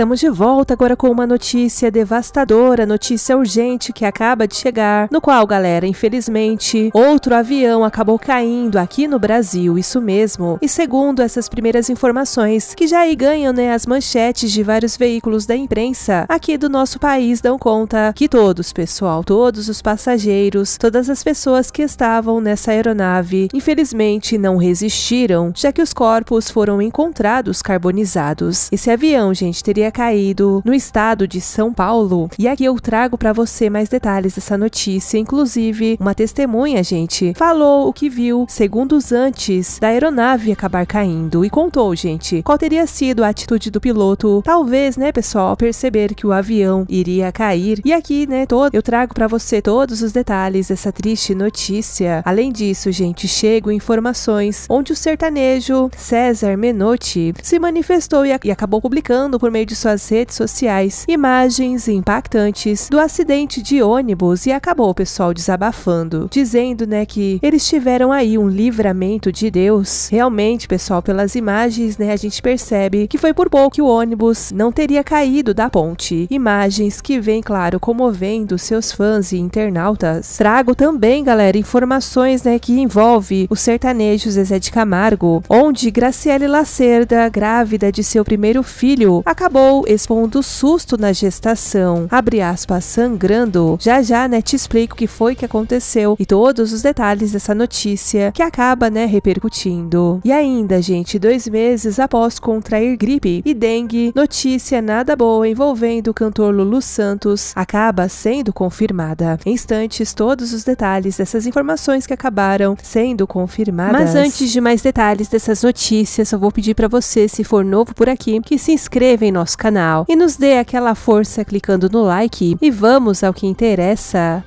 Estamos de volta agora com uma notícia devastadora, notícia urgente que acaba de chegar, no qual, galera, infelizmente, outro avião acabou caindo aqui no Brasil, isso mesmo. E segundo essas primeiras informações, que já aí ganham né, as manchetes de vários veículos da imprensa aqui do nosso país, dão conta que todos, pessoal, todos os passageiros, todas as pessoas que estavam nessa aeronave, infelizmente não resistiram, já que os corpos foram encontrados carbonizados. Esse avião, gente, teria caído no estado de São Paulo. E aqui eu trago para você mais detalhes dessa notícia. Inclusive, uma testemunha, gente, falou o que viu segundos antes da aeronave acabar caindo e contou, gente, qual teria sido a atitude do piloto. Talvez, né, pessoal, perceber que o avião iria cair. E aqui, né, todo, eu trago para você todos os detalhes dessa triste notícia. Além disso, gente, chego informações onde o sertanejo César Menotti se manifestou e, e acabou publicando por meio de suas redes sociais imagens impactantes do acidente de ônibus e acabou o pessoal desabafando, dizendo, né, que eles tiveram aí um livramento de Deus. Realmente, pessoal, pelas imagens, né, a gente percebe que foi por pouco que o ônibus não teria caído da ponte. Imagens que vem claro, comovendo seus fãs e internautas. Trago também, galera, informações, né, que envolve o sertanejo Zezé de Camargo, onde Graciele Lacerda, grávida de seu primeiro filho, acabou acabou expondo susto na gestação. Abre aspas, sangrando. Já já, né, te explico o que foi que aconteceu e todos os detalhes dessa notícia que acaba, né, repercutindo. E ainda, gente, dois meses após contrair gripe e dengue, notícia nada boa envolvendo o cantor Lulu Santos acaba sendo confirmada. Em instantes, todos os detalhes dessas informações que acabaram sendo confirmadas. Mas antes de mais detalhes dessas notícias, eu vou pedir para você, se for novo por aqui, que se inscreva em nosso nosso canal e nos dê aquela força clicando no like e vamos ao que interessa.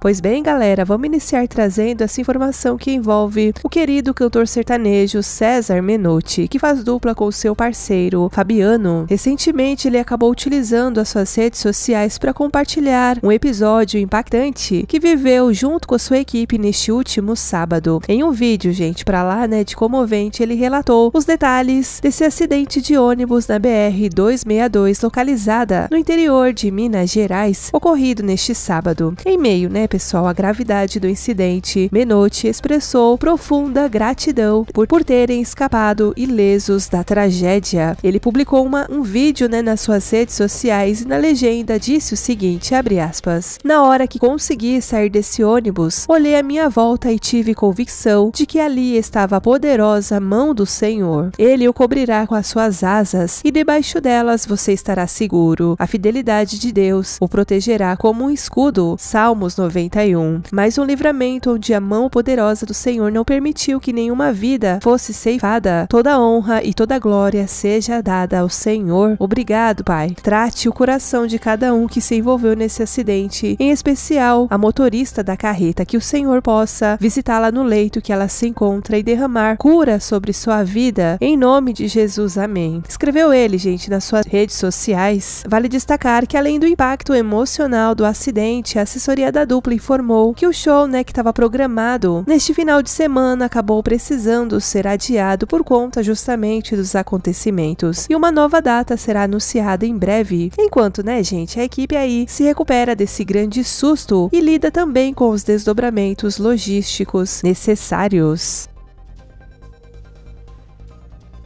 Pois bem, galera, vamos iniciar trazendo essa informação que envolve o querido cantor sertanejo César Menotti, que faz dupla com seu parceiro Fabiano. Recentemente, ele acabou utilizando as suas redes sociais para compartilhar um episódio impactante que viveu junto com a sua equipe neste último sábado. Em um vídeo, gente, para lá, né, de comovente, ele relatou os detalhes desse acidente de ônibus na BR 262, localizada no interior de Minas Gerais, ocorrido neste sábado. Em meio, né, pessoal, a gravidade do incidente, Menotti expressou profunda gratidão por, por terem escapado ilesos da tragédia. Ele publicou uma, um vídeo né, nas suas redes sociais e na legenda disse o seguinte, abre aspas, Na hora que consegui sair desse ônibus, olhei à minha volta e tive convicção de que ali estava a poderosa mão do Senhor. Ele o cobrirá com as suas asas e debaixo delas você estará seguro. A fidelidade de Deus o protegerá como um escudo. Salmos 90 91. Mas um livramento onde a mão poderosa do Senhor não permitiu que nenhuma vida fosse ceifada. Toda honra e toda glória seja dada ao Senhor. Obrigado, Pai. Trate o coração de cada um que se envolveu nesse acidente, em especial a motorista da carreta, que o Senhor possa visitá-la no leito que ela se encontra e derramar cura sobre sua vida. Em nome de Jesus, amém. Escreveu ele, gente, nas suas redes sociais. Vale destacar que além do impacto emocional do acidente, a assessoria da dupla informou que o show, né, que estava programado neste final de semana, acabou precisando ser adiado por conta justamente dos acontecimentos. E uma nova data será anunciada em breve. Enquanto, né, gente, a equipe aí se recupera desse grande susto e lida também com os desdobramentos logísticos necessários.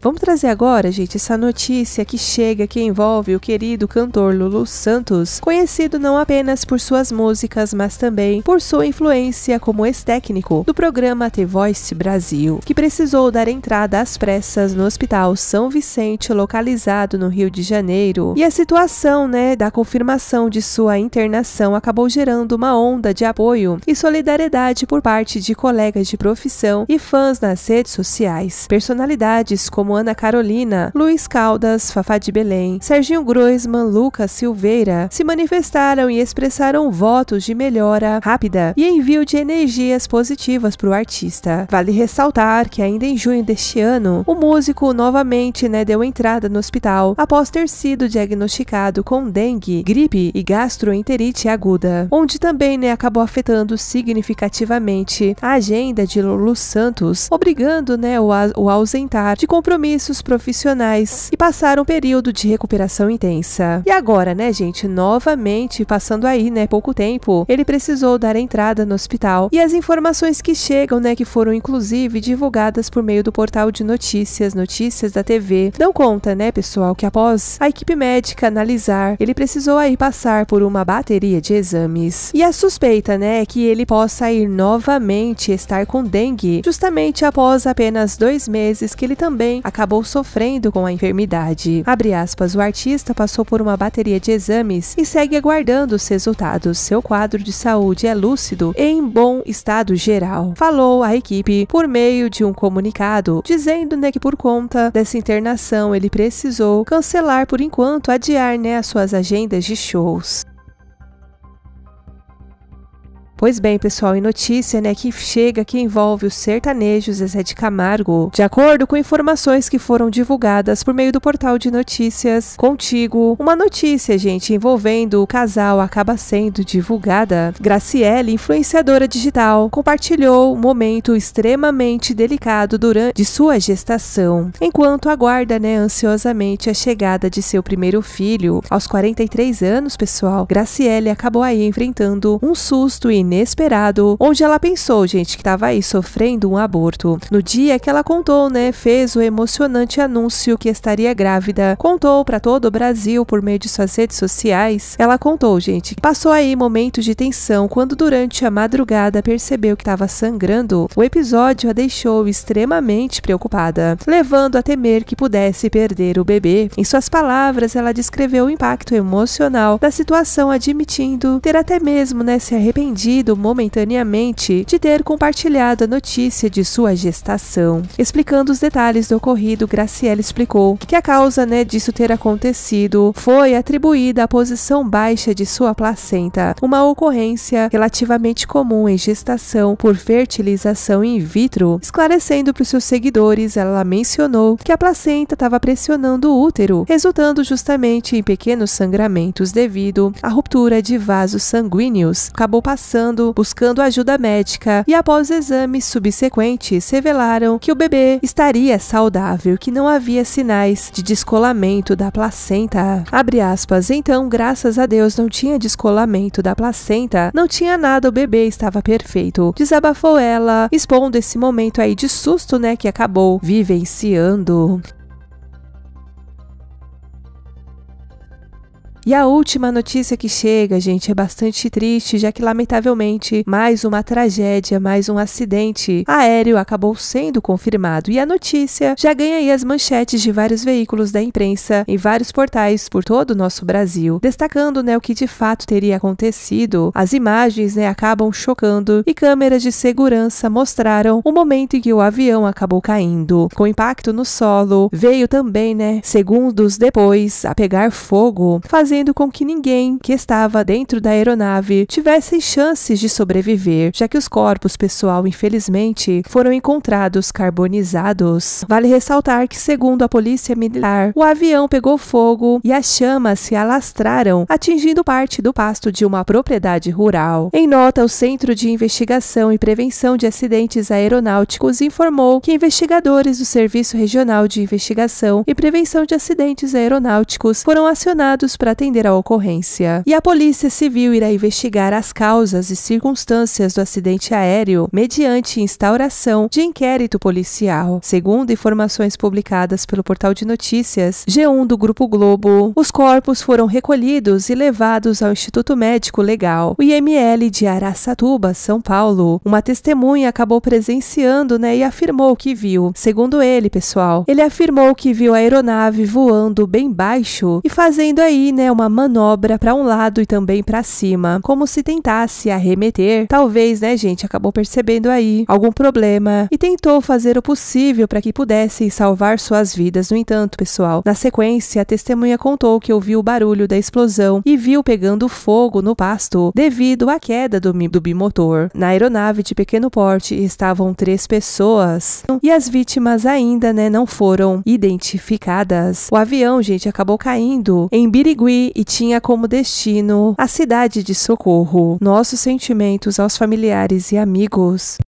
Vamos trazer agora, gente, essa notícia que chega que envolve o querido cantor Lulu Santos, conhecido não apenas por suas músicas, mas também por sua influência como ex-técnico do programa The Voice Brasil, que precisou dar entrada às pressas no Hospital São Vicente, localizado no Rio de Janeiro. E a situação, né, da confirmação de sua internação acabou gerando uma onda de apoio e solidariedade por parte de colegas de profissão e fãs nas redes sociais. Personalidades como como Ana Carolina, Luiz Caldas, Fafá de Belém, Serginho Groisman, Lucas Silveira, se manifestaram e expressaram votos de melhora rápida e envio de energias positivas para o artista. Vale ressaltar que ainda em junho deste ano, o músico novamente né, deu entrada no hospital após ter sido diagnosticado com dengue, gripe e gastroenterite aguda, onde também né, acabou afetando significativamente a agenda de Lulu Santos, obrigando né, o, a, o ausentar de compromissos compromissos profissionais e passaram um período de recuperação intensa. E agora, né, gente, novamente passando aí, né, pouco tempo, ele precisou dar entrada no hospital. E as informações que chegam, né, que foram inclusive divulgadas por meio do portal de notícias, notícias da TV, dão conta, né, pessoal, que após a equipe médica analisar, ele precisou aí passar por uma bateria de exames. E a suspeita, né, é que ele possa ir novamente estar com dengue, justamente após apenas dois meses que ele também acabou sofrendo com a enfermidade. Abre aspas, o artista passou por uma bateria de exames e segue aguardando os resultados. Seu quadro de saúde é lúcido e em bom estado geral. Falou a equipe por meio de um comunicado, dizendo né, que por conta dessa internação ele precisou cancelar por enquanto, adiar né, as suas agendas de shows. Pois bem, pessoal, e notícia, né, que chega que envolve o sertanejo Zezé de Camargo. De acordo com informações que foram divulgadas por meio do portal de notícias Contigo, uma notícia, gente, envolvendo o casal acaba sendo divulgada. Graciele, influenciadora digital, compartilhou um momento extremamente delicado durante de sua gestação, enquanto aguarda, né, ansiosamente a chegada de seu primeiro filho. Aos 43 anos, pessoal, Graciele acabou aí enfrentando um susto e inesperado, onde ela pensou, gente, que estava aí sofrendo um aborto. No dia que ela contou, né, fez o emocionante anúncio que estaria grávida, contou para todo o Brasil por meio de suas redes sociais. Ela contou, gente, que passou aí momentos de tensão quando durante a madrugada percebeu que estava sangrando. O episódio a deixou extremamente preocupada, levando a temer que pudesse perder o bebê. Em suas palavras, ela descreveu o impacto emocional da situação, admitindo ter até mesmo né, se arrependido momentaneamente de ter compartilhado a notícia de sua gestação. Explicando os detalhes do ocorrido, Graciela explicou que a causa né, disso ter acontecido foi atribuída à posição baixa de sua placenta, uma ocorrência relativamente comum em gestação por fertilização in vitro. Esclarecendo para os seus seguidores, ela mencionou que a placenta estava pressionando o útero, resultando justamente em pequenos sangramentos devido à ruptura de vasos sanguíneos. Acabou passando chorando, buscando ajuda médica e após exames subsequentes revelaram que o bebê estaria saudável, que não havia sinais de descolamento da placenta. Abre aspas, então, graças a Deus não tinha descolamento da placenta, não tinha nada, o bebê estava perfeito. Desabafou ela, expondo esse momento aí de susto, né, que acabou vivenciando. E a última notícia que chega, gente, é bastante triste, já que lamentavelmente mais uma tragédia, mais um acidente aéreo acabou sendo confirmado. E a notícia já ganha aí as manchetes de vários veículos da imprensa em vários portais por todo o nosso Brasil, destacando né, o que de fato teria acontecido. As imagens né, acabam chocando e câmeras de segurança mostraram o momento em que o avião acabou caindo. Com impacto no solo, veio também, né, segundos depois, a pegar fogo, fazendo fazendo com que ninguém que estava dentro da aeronave tivesse chances de sobreviver, já que os corpos pessoal, infelizmente, foram encontrados carbonizados. Vale ressaltar que, segundo a polícia militar, o avião pegou fogo e as chamas se alastraram, atingindo parte do pasto de uma propriedade rural. Em nota, o Centro de Investigação e Prevenção de Acidentes Aeronáuticos informou que investigadores do Serviço Regional de Investigação e Prevenção de Acidentes Aeronáuticos foram acionados para atender à ocorrência. E a Polícia Civil irá investigar as causas e circunstâncias do acidente aéreo mediante instauração de inquérito policial. Segundo informações publicadas pelo portal de notícias G1 do Grupo Globo, os corpos foram recolhidos e levados ao Instituto Médico Legal, o IML de Araçatuba, São Paulo. Uma testemunha acabou presenciando né, e afirmou que viu. Segundo ele, pessoal, ele afirmou que viu a aeronave voando bem baixo e fazendo aí né, é uma manobra para um lado e também para cima, como se tentasse arremeter. Talvez, né, gente, acabou percebendo aí algum problema e tentou fazer o possível para que pudessem salvar suas vidas. No entanto, pessoal, na sequência, a testemunha contou que ouviu o barulho da explosão e viu pegando fogo no pasto devido à queda do, do bimotor. Na aeronave de pequeno porte estavam três pessoas e as vítimas ainda, né, não foram identificadas. O avião, gente, acabou caindo em Birigui, e tinha como destino a cidade de Socorro. Nossos sentimentos aos familiares e amigos.